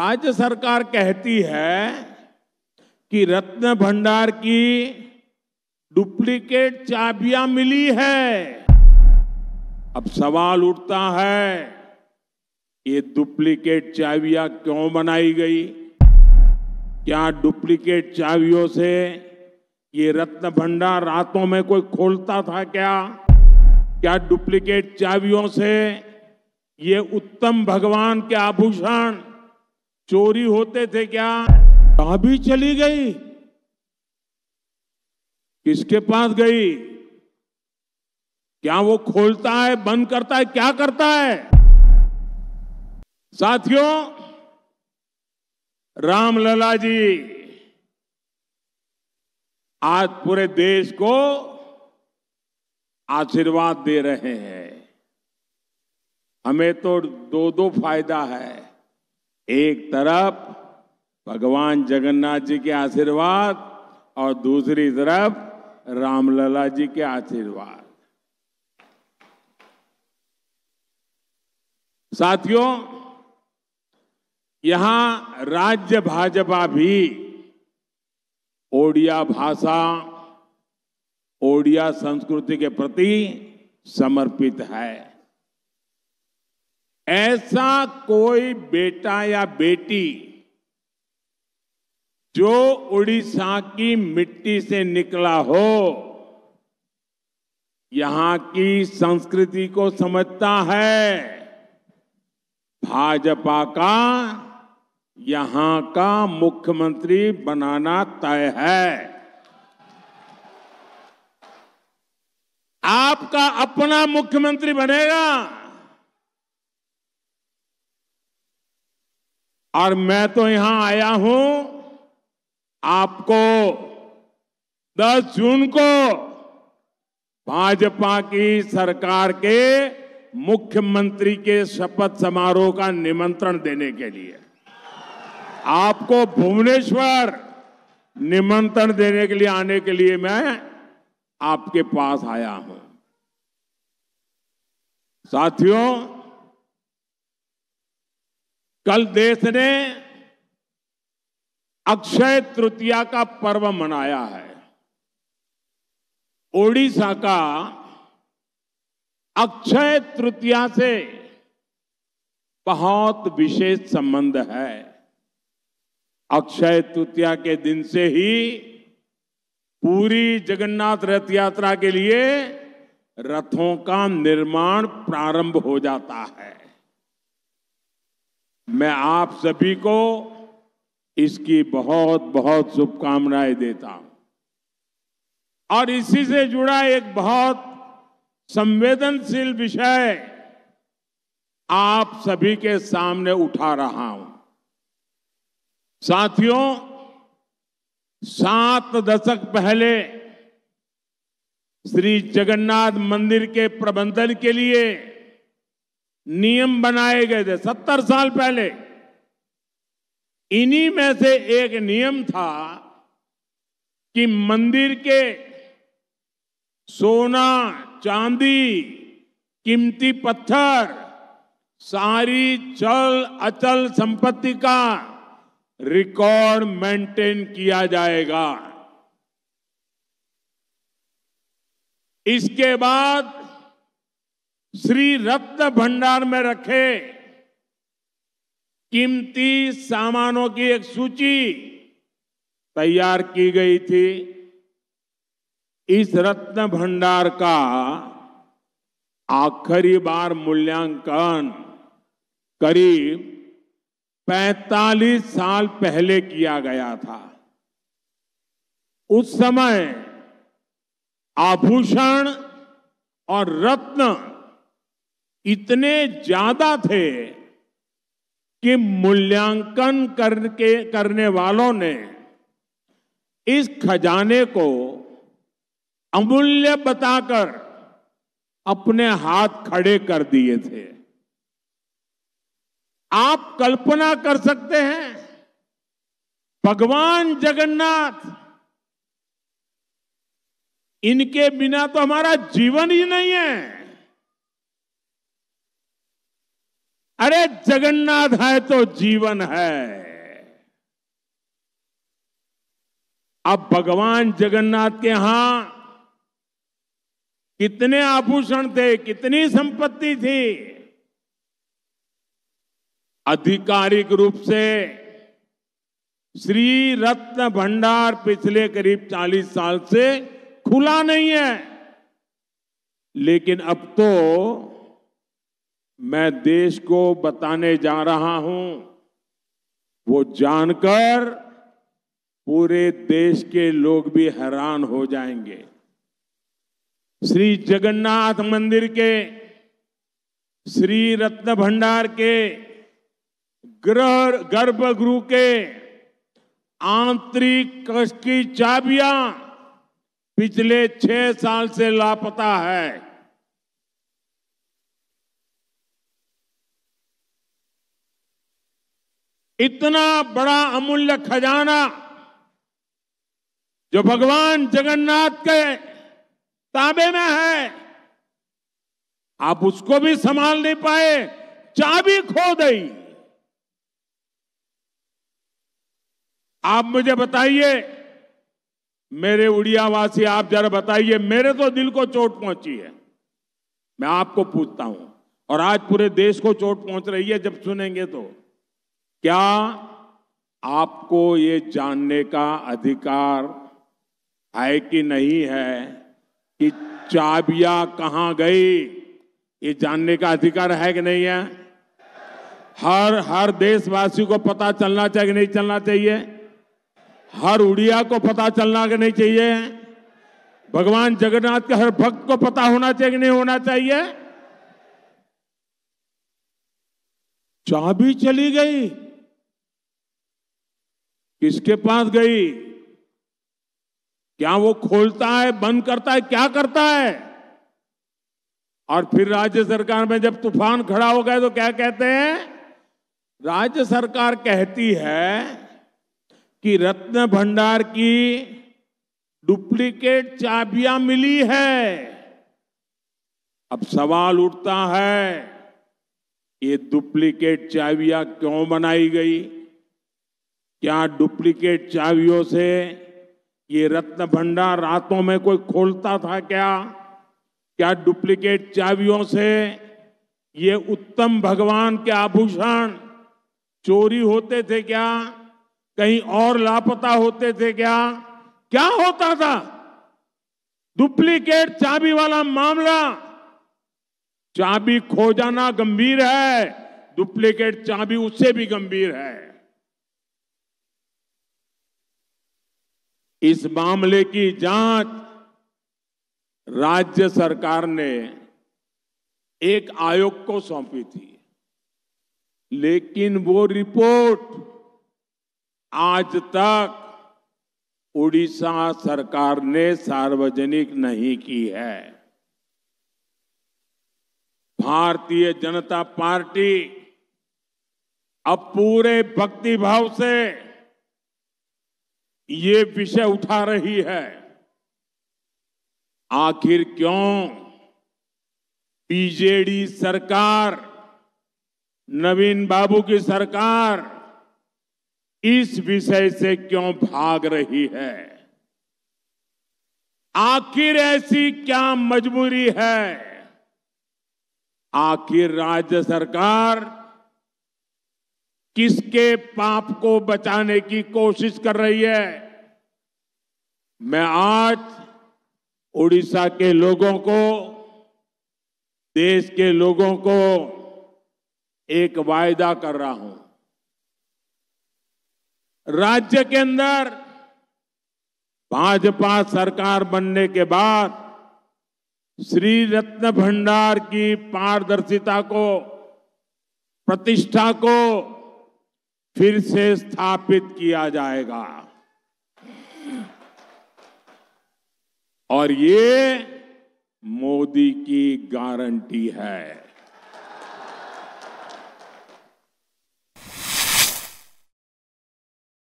राज्य सरकार कहती है कि रत्न भंडार की डुप्लीकेट चाबियां मिली है अब सवाल उठता है ये डुप्लीकेट चाबियां क्यों बनाई गई क्या डुप्लीकेट चाबियों से ये रत्न भंडार रातों में कोई खोलता था क्या क्या डुप्लीकेट चाबियों से ये उत्तम भगवान के आभूषण चोरी होते थे क्या भी चली गई किसके पास गई क्या वो खोलता है बंद करता है क्या करता है साथियों रामलला जी आज पूरे देश को आशीर्वाद दे रहे हैं हमें तो दो दो फायदा है एक तरफ भगवान जगन्नाथ जी के आशीर्वाद और दूसरी तरफ रामलला जी के आशीर्वाद साथियों यहां राज्य भाजपा भी ओडिया भाषा ओडिया संस्कृति के प्रति समर्पित है ऐसा कोई बेटा या बेटी जो उड़ीसा की मिट्टी से निकला हो यहां की संस्कृति को समझता है भाजपा का यहां का मुख्यमंत्री बनाना तय है आपका अपना मुख्यमंत्री बनेगा और मैं तो यहां आया हूं आपको 10 जून को भाजपा की सरकार के मुख्यमंत्री के शपथ समारोह का निमंत्रण देने के लिए आपको भुवनेश्वर निमंत्रण देने के लिए आने के लिए मैं आपके पास आया हूं साथियों कल देश ने अक्षय तृतीया का पर्व मनाया है ओडिशा का अक्षय तृतीया से बहुत विशेष संबंध है अक्षय तृतीया के दिन से ही पूरी जगन्नाथ रथ यात्रा के लिए रथों का निर्माण प्रारंभ हो जाता है मैं आप सभी को इसकी बहुत बहुत शुभकामनाएं देता हूं और इसी से जुड़ा एक बहुत संवेदनशील विषय आप सभी के सामने उठा रहा हूं साथियों सात दशक पहले श्री जगन्नाथ मंदिर के प्रबंधन के लिए नियम बनाए गए थे सत्तर साल पहले इन्हीं में से एक नियम था कि मंदिर के सोना चांदी कीमती पत्थर सारी चल अचल संपत्ति का रिकॉर्ड मेंटेन किया जाएगा इसके बाद श्री रत्न भंडार में रखे कीमती सामानों की एक सूची तैयार की गई थी इस रत्न भंडार का आखिरी बार मूल्यांकन करीब 45 साल पहले किया गया था उस समय आभूषण और रत्न इतने ज्यादा थे कि मूल्यांकन करके करने वालों ने इस खजाने को अमूल्य बताकर अपने हाथ खड़े कर दिए थे आप कल्पना कर सकते हैं भगवान जगन्नाथ इनके बिना तो हमारा जीवन ही नहीं है अरे जगन्नाथ है तो जीवन है अब भगवान जगन्नाथ के यहां कितने आभूषण थे कितनी संपत्ति थी आधिकारिक रूप से श्री रत्न भंडार पिछले करीब 40 साल से खुला नहीं है लेकिन अब तो मैं देश को बताने जा रहा हूं वो जानकर पूरे देश के लोग भी हैरान हो जाएंगे श्री जगन्नाथ मंदिर के श्री रत्न भंडार के ग्रह गर्भगृह के आंतरिक कष्ट की चाबियां पिछले छह साल से लापता है इतना बड़ा अमूल्य खजाना जो भगवान जगन्नाथ के ताबे में है आप उसको भी संभाल नहीं पाए चाबी खो गई आप मुझे बताइए मेरे उड़ियावासी आप जरा बताइए मेरे तो दिल को चोट पहुंची है मैं आपको पूछता हूं और आज पूरे देश को चोट पहुंच रही है जब सुनेंगे तो क्या आपको ये जानने का अधिकार है कि नहीं है कि चाबियां कहां गई ये जानने का अधिकार है कि नहीं है हर हर देशवासी को पता चलना चाहिए कि नहीं चलना चाहिए हर उड़िया को पता चलना कि नहीं चाहिए भगवान जगन्नाथ के हर भक्त को पता होना चाहिए कि नहीं होना चाहिए चाबी चली गई किसके पास गई क्या वो खोलता है बंद करता है क्या करता है और फिर राज्य सरकार में जब तूफान खड़ा हो गया तो क्या कहते हैं राज्य सरकार कहती है कि रत्न भंडार की डुप्लीकेट चाबियां मिली है अब सवाल उठता है ये डुप्लीकेट चाबियां क्यों बनाई गई क्या डुप्लीकेट चाबियों से ये रत्न भंडार रातों में कोई खोलता था क्या क्या डुप्लीकेट चाबियों से ये उत्तम भगवान के आभूषण चोरी होते थे क्या कहीं और लापता होते थे क्या क्या होता था डुप्लीकेट चाबी वाला मामला चाबी खो जाना गंभीर है डुप्लीकेट चाबी उससे भी गंभीर है इस मामले की जांच राज्य सरकार ने एक आयोग को सौंपी थी लेकिन वो रिपोर्ट आज तक उड़ीसा सरकार ने सार्वजनिक नहीं की है भारतीय जनता पार्टी अब पूरे भक्तिभाव से ये विषय उठा रही है आखिर क्यों बीजेडी सरकार नवीन बाबू की सरकार इस विषय से क्यों भाग रही है आखिर ऐसी क्या मजबूरी है आखिर राज्य सरकार किसके पाप को बचाने की कोशिश कर रही है मैं आज उड़ीसा के लोगों को देश के लोगों को एक वायदा कर रहा हूं राज्य के अंदर भाजपा सरकार बनने के बाद श्री रत्न भंडार की पारदर्शिता को प्रतिष्ठा को फिर से स्थापित किया जाएगा और ये मोदी की गारंटी है